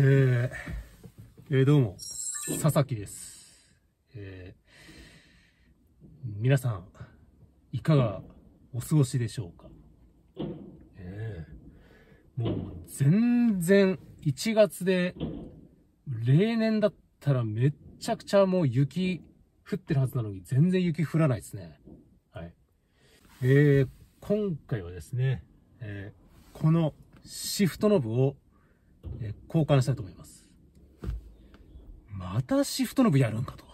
えー、えー、どうも、佐々木です。えー、皆さん、いかがお過ごしでしょうかえー、もう全然1月で、例年だったらめっちゃくちゃもう雪降ってるはずなのに全然雪降らないですね。はい。えー、今回はですね、えー、このシフトノブをえ交換したいと思います。またシフトノブやるんかと。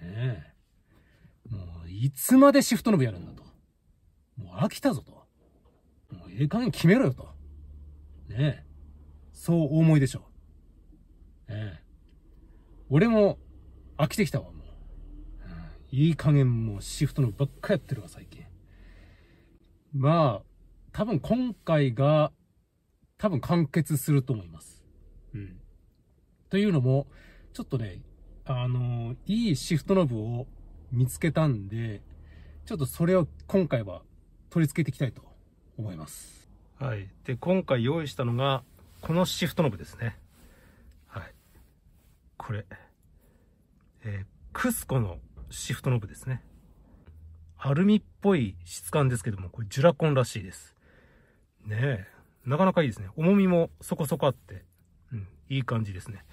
ねえ。もう、いつまでシフトノブやるんだと。もう飽きたぞと。もうええ加減決めろよと。ねえ。そうお思いでしょう。ねえ。俺も飽きてきたわ、もう。いい加減もうシフトノブばっかやってるわ、最近。まあ、多分今回が多分完結すると思います。うん。というのも、ちょっとね、あの、いいシフトノブを見つけたんで、ちょっとそれを今回は取り付けていきたいと思います。はい。で、今回用意したのが、このシフトノブですね。はい。これ。えー、クスコのシフトノブですね。アルミっぽい質感ですけども、これジュラコンらしいです。ねえ。なかなかいいですね。重みもそこそこあって、うん、いい感じですね。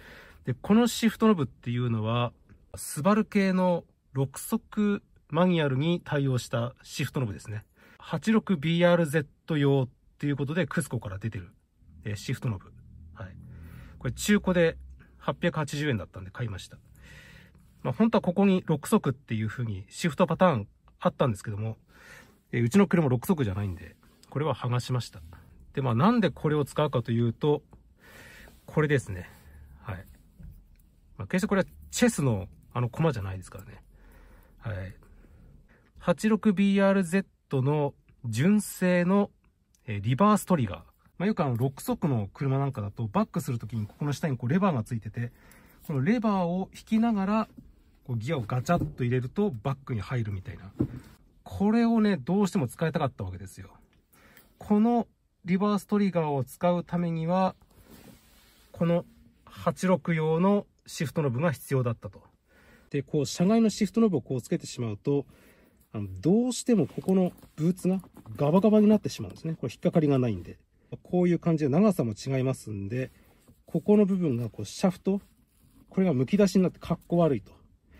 で、このシフトノブっていうのは、スバル系の6速マニュアルに対応したシフトノブですね。86BRZ 用っていうことで、クスコから出てる、えー、シフトノブ。はい。これ中古で880円だったんで買いました。まあ、本当はここに6速っていう風にシフトパターンあったんですけども、えー、うちの車6速じゃないんで、これは剥がしました。で、まあなんでこれを使うかというと、これですね。はい。まあ決してこれはチェスのあの駒じゃないですからね。はい。86BRZ の純正のリバーストリガー。まあ、よくあの、6速の車なんかだと、バックするときにここの下にこうレバーがついてて、このレバーを引きながら、こうギアをガチャッと入れるとバックに入るみたいな。これをね、どうしても使いたかったわけですよ。このリバーストリガーを使うためには、この86用のシフトノブが必要だったと。で、こう、車外のシフトノブをこうつけてしまうと、あのどうしてもここのブーツがガバガバになってしまうんですね。これ引っかかりがないんで。こういう感じで長さも違いますんで、ここの部分がこうシャフト、これがむき出しになってかっこ悪いと。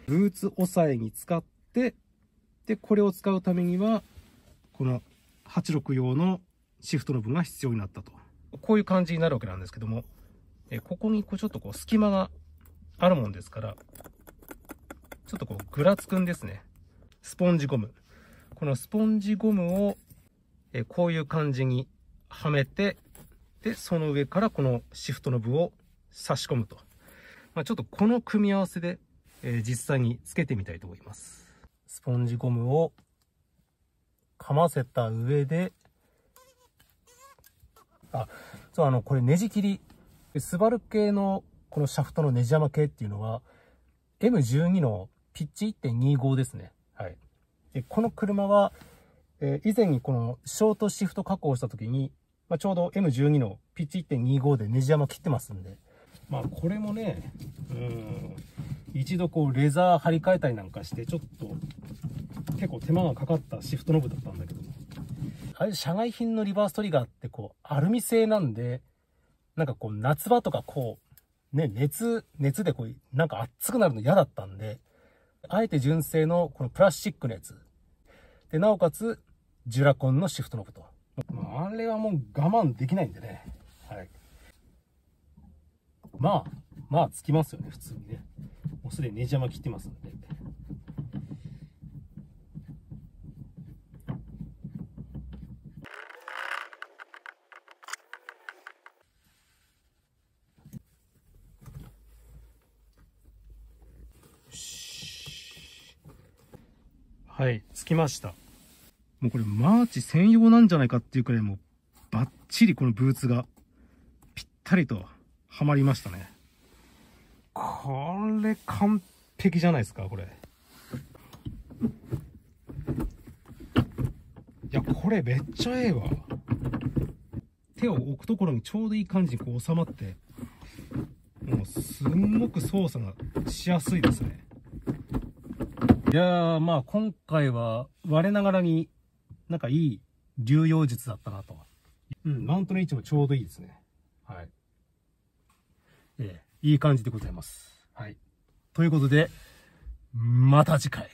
ブーツ押さえに使って、で、これを使うためには、この86用のシフトの分が必要になったと。こういう感じになるわけなんですけども、えここにこうちょっとこう隙間があるもんですから、ちょっとこうぐらつくんですね。スポンジゴム。このスポンジゴムを、えこういう感じにはめて、で、その上からこのシフトの部を差し込むと。まあ、ちょっとこの組み合わせで、え実際につけてみたいと思います。スポンジゴムをかませた上で、あ、そう、あの、これネジ切り。スバル系のこのシャフトのネジ山系っていうのは、M12 のピッチ1.25ですね。はい。で、この車は、えー、以前にこのショートシフト加工した時に、まあ、ちょうど M12 のピッチ1.25でネジ山切ってますんで、まあこれもね、うん、一度こうレザー張り替えたりなんかして、ちょっと結構手間がかかったシフトノブだったんだけど、あれ、社外品のリバーストリガーってこう、アルミ製なんで、なんかこう、夏場とかこう、ね、熱、熱でこう、なんか熱くなるの嫌だったんで、あえて純正のこのプラスチックのやつ。で、なおかつ、ジュラコンのシフトノブと。あれはもう我慢できないんでね。はい。まあ、まあ、つきますよね、普通にね。もうすでにネジ山切ってますんで。はい、着きました。もうこれマーチ専用なんじゃないかっていうくらいもうバッチリこのブーツがぴったりとはまりましたね。これ完璧じゃないですか、これ。いや、これめっちゃええわ。手を置くところにちょうどいい感じにこう収まって、もうすんごく操作がしやすいですね。いやまあ今回は我ながらになんかいい流用術だったなと。うん、マウントの位置もちょうどいいですね。はい。ええ、いい感じでございます。はい。ということで、また次回。